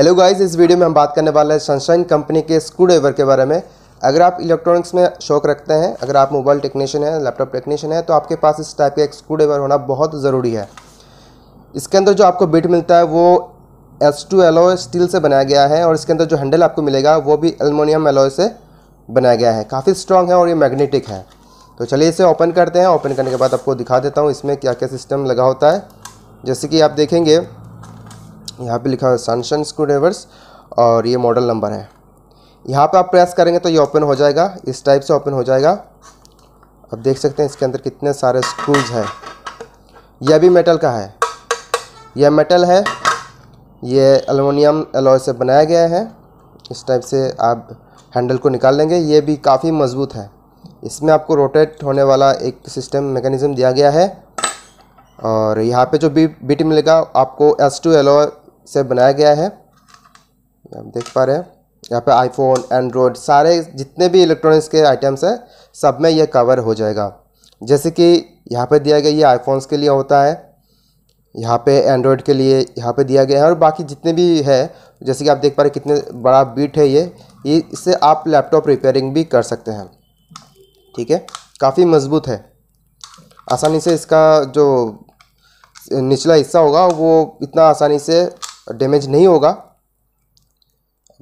hello guys इस video में हम बात करने वाले हैं सनशाइन कंपनी के स्क्रू ड्राइवर के बारे में अगर आप इलेक्ट्रॉनिक्स में शौक रखते हैं अगर आप मोबाइल टेक्नीशियन हैं लैपटॉप टेक्नीशियन हैं तो आपके पास इस टाइप का एक स्क्रू ड्राइवर होना बहुत ज़रूरी है इसके अंदर जो आपको बिट मिलता है वो एस टू स्टील से बनाया गया है और इसके अंदर जो हैंडल आपको मिलेगा वो भी एलमोनियम एलोय से बनाया गया है काफ़ी स्ट्रॉन्ग है और ये मैग्नेटिक है तो चलिए इसे ओपन करते हैं ओपन करने के बाद आपको दिखा देता हूँ इसमें क्या क्या सिस्टम लगा होता है जैसे कि आप देखेंगे यहाँ पे लिखा है सनशन स्क्रू ड्राइवर्स और ये मॉडल नंबर है यहाँ पे आप प्रेस करेंगे तो ये ओपन हो जाएगा इस टाइप से ओपन हो जाएगा आप देख सकते हैं इसके अंदर कितने सारे स्क्रूज हैं यह भी मेटल का है यह मेटल है ये अलमोनियम एलॉय से बनाया गया है इस टाइप से आप हैंडल को निकाल लेंगे ये भी काफ़ी मज़बूत है इसमें आपको रोटेट होने वाला एक सिस्टम मैकेनिज़्म दिया गया है और यहाँ पे जो बी बिट मिलेगा आपको एस टू एलो से बनाया गया है आप देख पा रहे हैं यहाँ पे आईफोन एंड्रॉयड सारे जितने भी इलेक्ट्रॉनिक्स के आइटम्स हैं सब में ये कवर हो जाएगा जैसे कि यहाँ पे दिया गया ये आईफोन्स के लिए होता है यहाँ पे एंड्रॉयड के लिए यहाँ पे दिया गया है और बाकी जितने भी है जैसे कि आप देख पा रहे कितने बड़ा बीट है ये ये इससे आप लैपटॉप रिपेयरिंग भी कर सकते हैं ठीक है काफ़ी मजबूत है आसानी से इसका जो निचला हिस्सा होगा वो इतना आसानी से और डैमेज नहीं होगा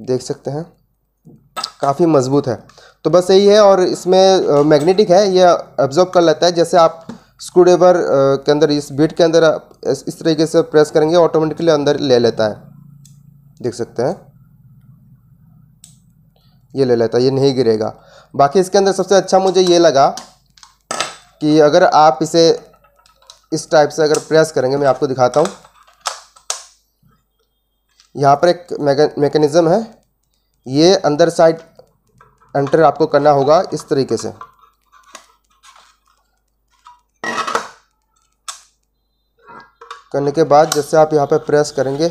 देख सकते हैं काफ़ी मजबूत है तो बस यही है और इसमें मैग्नेटिक है यह एब्जॉर्ब कर लेता है जैसे आप स्क्रूड्राइवर के अंदर इस बीट के अंदर इस तरीके से प्रेस करेंगे ऑटोमेटिकली अंदर ले लेता है देख सकते हैं ये ले लेता है ये नहीं गिरेगा बाकी इसके अंदर सबसे अच्छा मुझे ये लगा कि अगर आप इसे इस टाइप से अगर प्रेस करेंगे मैं आपको दिखाता हूँ यहाँ पर एक मैकेनिज़्म है ये अंदर साइड एंटर आपको करना होगा इस तरीके से करने के बाद जैसे आप यहाँ पर प्रेस करेंगे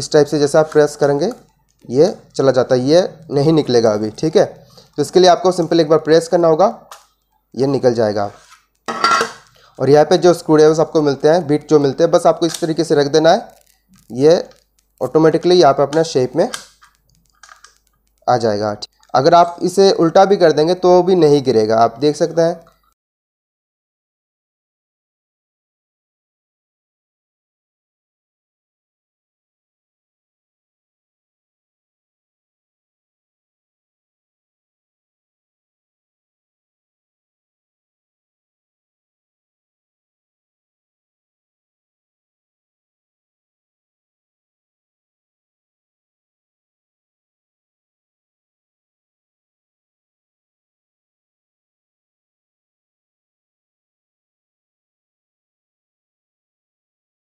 इस टाइप से जैसे आप प्रेस करेंगे ये चला जाता है ये नहीं निकलेगा अभी ठीक है तो इसके लिए आपको सिंपल एक बार प्रेस करना होगा ये निकल जाएगा और यहाँ पे जो स्क्रू ड्राइवर्स आपको मिलते हैं बीट जो मिलते हैं बस आपको इस तरीके से रख देना है ये ऑटोमेटिकली यहाँ पे अपना शेप में आ जाएगा अगर आप इसे उल्टा भी कर देंगे तो भी नहीं गिरेगा आप देख सकते हैं